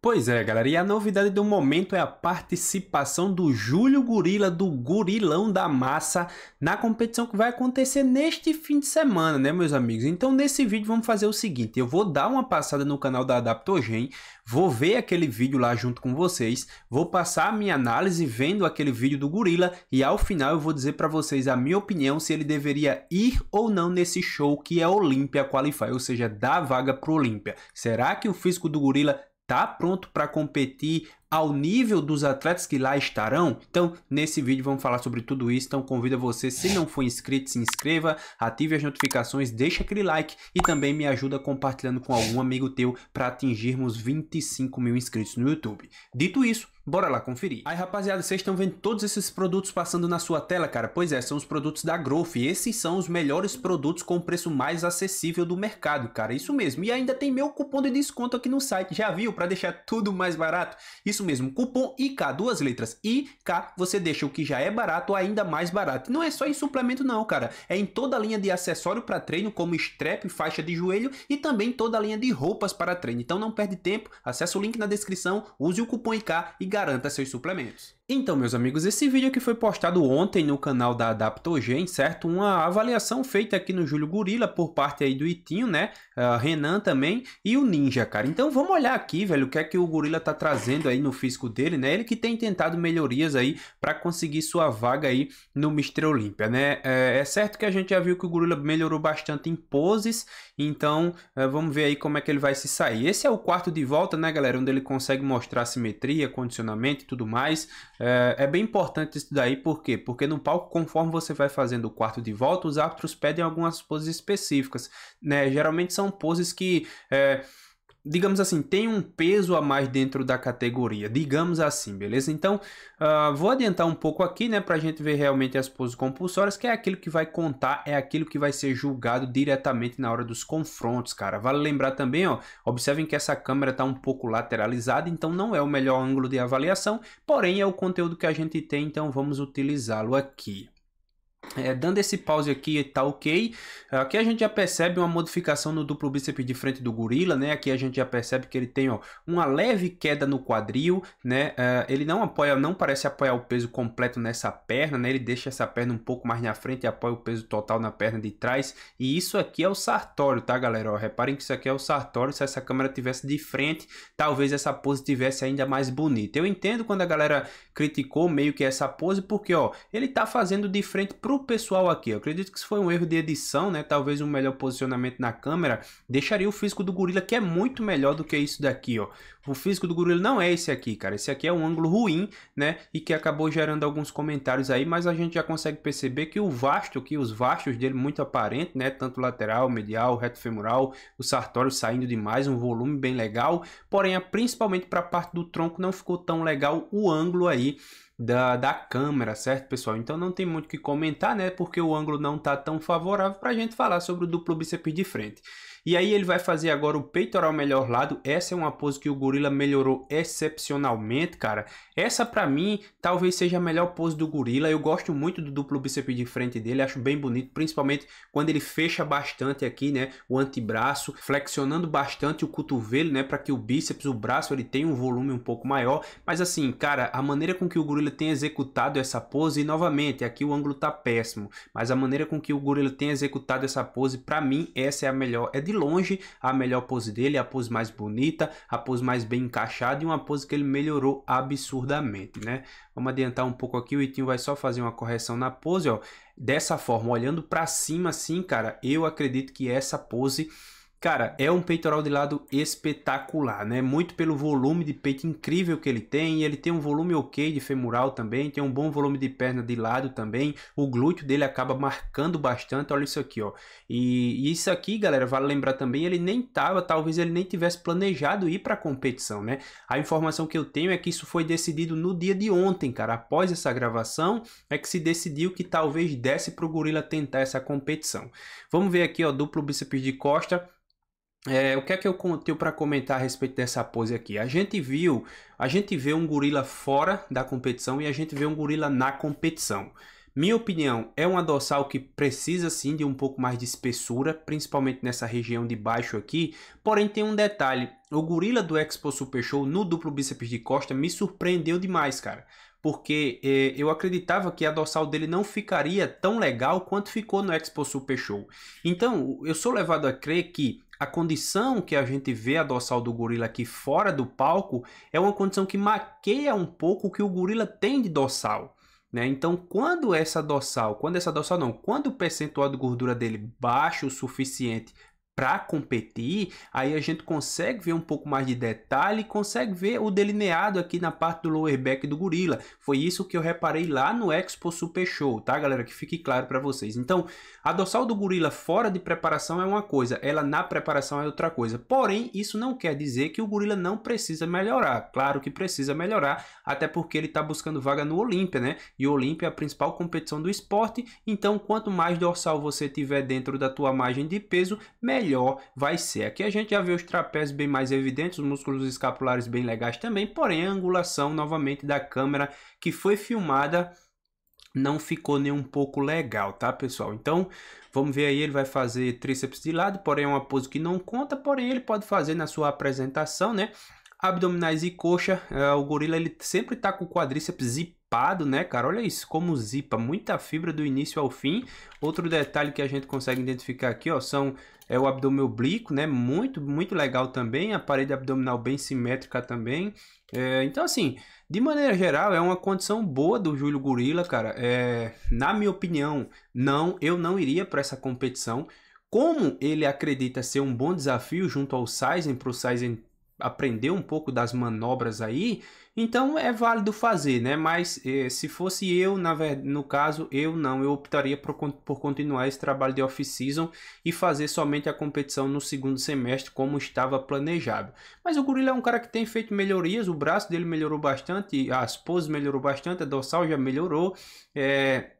Pois é, galera, e a novidade do momento é a participação do Júlio Gorila, do Gorilão da Massa, na competição que vai acontecer neste fim de semana, né, meus amigos? Então, nesse vídeo, vamos fazer o seguinte, eu vou dar uma passada no canal da Adaptogen, vou ver aquele vídeo lá junto com vocês, vou passar a minha análise vendo aquele vídeo do Gorila, e ao final eu vou dizer para vocês a minha opinião se ele deveria ir ou não nesse show que é Olímpia Qualify, ou seja, dá vaga pro Olímpia. Será que o físico do Gorila tá pronto para competir ao nível dos atletas que lá estarão? Então, nesse vídeo vamos falar sobre tudo isso, então convido você, se não for inscrito, se inscreva, ative as notificações, deixa aquele like e também me ajuda compartilhando com algum amigo teu para atingirmos 25 mil inscritos no YouTube. Dito isso, Bora lá conferir. Aí, rapaziada, vocês estão vendo todos esses produtos passando na sua tela, cara? Pois é, são os produtos da Growth. E esses são os melhores produtos com o preço mais acessível do mercado, cara. Isso mesmo. E ainda tem meu cupom de desconto aqui no site. Já viu? Para deixar tudo mais barato. Isso isso mesmo, cupom IK, duas letras. IK, você deixa o que já é barato ainda mais barato. Não é só em suplemento não, cara. É em toda a linha de acessório para treino, como strap, faixa de joelho e também toda a linha de roupas para treino. Então não perde tempo, acessa o link na descrição, use o cupom IK e garanta seus suplementos. Então, meus amigos, esse vídeo que foi postado ontem no canal da Adaptogen, certo? Uma avaliação feita aqui no Júlio Gorila por parte aí do Itinho, né? Uh, Renan também e o Ninja, cara. Então vamos olhar aqui, velho, o que é que o Gorila tá trazendo aí no no físico dele, né? Ele que tem tentado melhorias aí para conseguir sua vaga aí no Mister Olímpia, né? É, é, certo que a gente já viu que o gorila melhorou bastante em poses, então é, vamos ver aí como é que ele vai se sair. Esse é o quarto de volta, né, galera? Onde ele consegue mostrar simetria, condicionamento e tudo mais. É, é bem importante isso daí, por quê? Porque no palco, conforme você vai fazendo o quarto de volta, os árbitros pedem algumas poses específicas, né? Geralmente são poses que é, digamos assim, tem um peso a mais dentro da categoria, digamos assim, beleza? Então, uh, vou adiantar um pouco aqui, né, para a gente ver realmente as poses compulsórias, que é aquilo que vai contar, é aquilo que vai ser julgado diretamente na hora dos confrontos, cara. Vale lembrar também, ó, observem que essa câmera está um pouco lateralizada, então não é o melhor ângulo de avaliação, porém é o conteúdo que a gente tem, então vamos utilizá-lo aqui. É, dando esse pause aqui, tá ok. Aqui a gente já percebe uma modificação no duplo bíceps de frente do gorila, né? Aqui a gente já percebe que ele tem ó, uma leve queda no quadril, né? É, ele não apoia, não parece apoiar o peso completo nessa perna, né? Ele deixa essa perna um pouco mais na frente e apoia o peso total na perna de trás. E isso aqui é o sartório, tá, galera? Ó, reparem que isso aqui é o sartório. Se essa câmera tivesse de frente, talvez essa pose tivesse ainda mais bonita. Eu entendo quando a galera criticou meio que essa pose, porque ó, ele tá fazendo de frente pro pro pessoal aqui, eu acredito que isso foi um erro de edição, né? Talvez um melhor posicionamento na câmera deixaria o físico do gorila que é muito melhor do que isso daqui, ó. O físico do gorila não é esse aqui, cara. Esse aqui é um ângulo ruim, né? E que acabou gerando alguns comentários aí, mas a gente já consegue perceber que o vasto, que os vastos dele muito aparente, né? Tanto lateral, medial, reto femoral, o sartório saindo demais, um volume bem legal. Porém, principalmente para a parte do tronco não ficou tão legal o ângulo aí da, da câmera, certo, pessoal? Então não tem muito o que comentar, né? Porque o ângulo não tá tão favorável para a gente falar sobre o duplo bíceps de frente. E aí ele vai fazer agora o peitoral melhor lado. Essa é uma pose que o gorila melhorou excepcionalmente, cara. Essa para mim talvez seja a melhor pose do gorila. Eu gosto muito do duplo bíceps de frente dele, acho bem bonito, principalmente quando ele fecha bastante aqui, né, o antebraço, flexionando bastante o cotovelo, né, para que o bíceps, o braço, ele tenha um volume um pouco maior. Mas assim, cara, a maneira com que o gorila tem executado essa pose, e novamente, aqui o ângulo tá péssimo, mas a maneira com que o gorila tem executado essa pose, para mim essa é a melhor. É de longe a melhor pose dele, a pose mais bonita, a pose mais bem encaixada e uma pose que ele melhorou absurdamente, né? Vamos adiantar um pouco aqui, o Itinho vai só fazer uma correção na pose, ó. Dessa forma, olhando para cima assim, cara, eu acredito que essa pose Cara, é um peitoral de lado espetacular, né? Muito pelo volume de peito incrível que ele tem. Ele tem um volume ok de femoral também. Tem um bom volume de perna de lado também. O glúteo dele acaba marcando bastante. Olha isso aqui, ó. E, isso aqui, galera, vale lembrar também. Ele nem tava, talvez ele nem tivesse planejado ir para competição, né? A informação que eu tenho é que isso foi decidido no dia de ontem, cara. Após essa gravação, é que se decidiu que talvez desse pro gorila tentar essa competição. Vamos ver aqui, ó. Duplo bíceps de costa é, o que é que eu tenho para comentar a respeito dessa pose aqui? A gente viu, a gente vê um gorila fora da competição e a gente vê um gorila na competição. Minha opinião, é uma dorsal que precisa sim de um pouco mais de espessura, principalmente nessa região de baixo aqui, porém tem um detalhe, o gorila do Expo Super Show no duplo bíceps de costa me surpreendeu demais, cara, porque eh, eu acreditava que a dorsal dele não ficaria tão legal quanto ficou no Expo Super Show. Então, eu sou levado a crer que a condição que a gente vê a dorsal do gorila aqui fora do palco é uma condição que maqueia um pouco o que o gorila tem de dorsal. Né? Então, quando essa dorsal, quando essa dorsal não, quando o percentual de gordura dele baixa o suficiente para competir, aí a gente consegue ver um pouco mais de detalhe, consegue ver o delineado aqui na parte do lower back do gorila. Foi isso que eu reparei lá no Expo Super Show, tá galera? Que fique claro para vocês. Então, a dorsal do gorila fora de preparação é uma coisa, ela na preparação é outra coisa. Porém, isso não quer dizer que o gorila não precisa melhorar. Claro que precisa melhorar, até porque ele está buscando vaga no Olímpia, né? E o Olímpia é a principal competição do esporte, então quanto mais dorsal você tiver dentro da tua margem de peso, melhor melhor vai ser. Aqui a gente já vê os trapézios bem mais evidentes, os músculos escapulares bem legais também, porém a angulação novamente da câmera que foi filmada não ficou nem um pouco legal, tá, pessoal? Então, vamos ver aí, ele vai fazer tríceps de lado, porém é uma pose que não conta, porém ele pode fazer na sua apresentação, né? abdominais e coxa. É, o gorila ele sempre tá com o quadríceps zipado, né, cara? Olha isso, como zipa, muita fibra do início ao fim. Outro detalhe que a gente consegue identificar aqui, ó, são é o abdômen oblíquo, né? Muito, muito legal também. A parede abdominal bem simétrica também. É, então, assim, de maneira geral, é uma condição boa do Júlio Gorila, cara. É, na minha opinião, não, eu não iria para essa competição. Como ele acredita ser um bom desafio junto ao Sizen, para o Sizen aprendeu um pouco das manobras aí, então é válido fazer, né? Mas eh, se fosse eu, na verdade, no caso, eu não, eu optaria por, por continuar esse trabalho de off-season e fazer somente a competição no segundo semestre, como estava planejado. Mas o Gorila é um cara que tem feito melhorias, o braço dele melhorou bastante, as poses melhorou bastante, a dorsal já melhorou, é,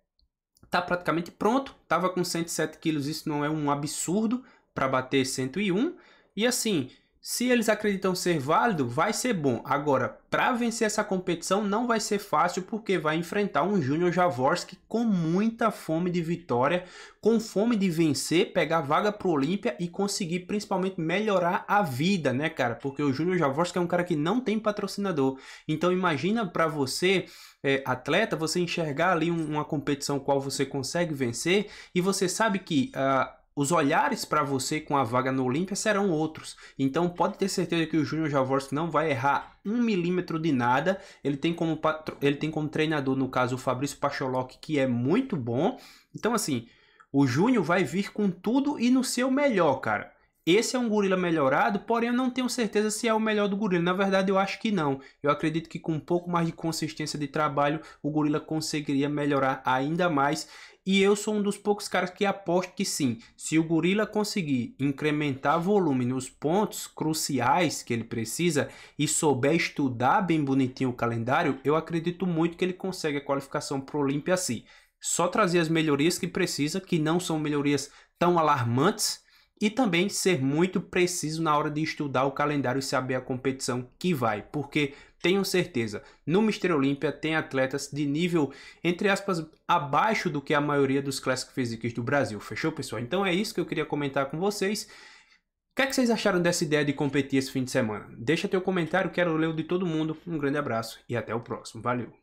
tá praticamente pronto, tava com 107 quilos, isso não é um absurdo para bater 101, e assim se eles acreditam ser válido, vai ser bom. Agora, para vencer essa competição não vai ser fácil porque vai enfrentar um Júnior Javorski com muita fome de vitória, com fome de vencer, pegar vaga pro Olímpia e conseguir principalmente melhorar a vida, né, cara? Porque o Júnior Javorski é um cara que não tem patrocinador. Então imagina para você é, atleta, você enxergar ali uma competição qual você consegue vencer e você sabe que uh, os olhares para você com a vaga no Olímpia serão outros. Então pode ter certeza que o Júnior Javorski não vai errar um milímetro de nada. Ele tem como, ele tem como treinador, no caso, o Fabrício Pacholok, que é muito bom. Então, assim, o Júnior vai vir com tudo e no seu melhor, cara. Esse é um gorila melhorado, porém eu não tenho certeza se é o melhor do gorila. Na verdade, eu acho que não. Eu acredito que com um pouco mais de consistência de trabalho, o gorila conseguiria melhorar ainda mais. E eu sou um dos poucos caras que aposto que sim, se o gorila conseguir incrementar volume nos pontos cruciais que ele precisa e souber estudar bem bonitinho o calendário, eu acredito muito que ele consegue a qualificação para o Olímpia assim. Só trazer as melhorias que precisa, que não são melhorias tão alarmantes, e também ser muito preciso na hora de estudar o calendário e saber a competição que vai, porque tenho certeza, no Mister Olímpia tem atletas de nível, entre aspas, abaixo do que a maioria dos Classic físicos do Brasil, fechou pessoal? Então é isso que eu queria comentar com vocês. O que, é que vocês acharam dessa ideia de competir esse fim de semana? Deixa teu comentário, quero ler o de todo mundo. Um grande abraço e até o próximo. Valeu!